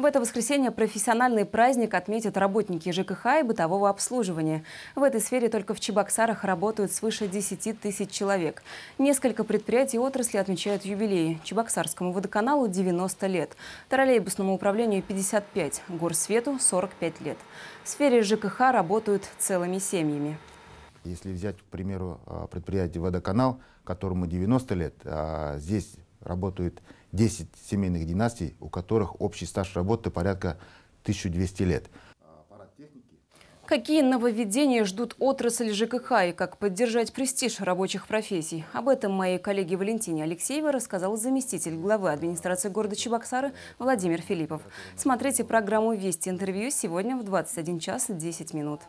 В это воскресенье профессиональный праздник отметят работники ЖКХ и бытового обслуживания. В этой сфере только в Чебоксарах работают свыше 10 тысяч человек. Несколько предприятий и отрасли отмечают юбилеи. Чебоксарскому водоканалу 90 лет, троллейбусному управлению 55, горсвету 45 лет. В сфере ЖКХ работают целыми семьями. Если взять, к примеру, а, предприятие «Водоканал», которому 90 лет, а, здесь работают 10 семейных династий, у которых общий стаж работы порядка 1200 лет. Какие нововведения ждут отрасль ЖКХ и как поддержать престиж рабочих профессий? Об этом моей коллеге Валентине Алексеевой рассказал заместитель главы администрации города Чебоксары Владимир Филиппов. Смотрите программу «Вести интервью» сегодня в 21 час 10 минут.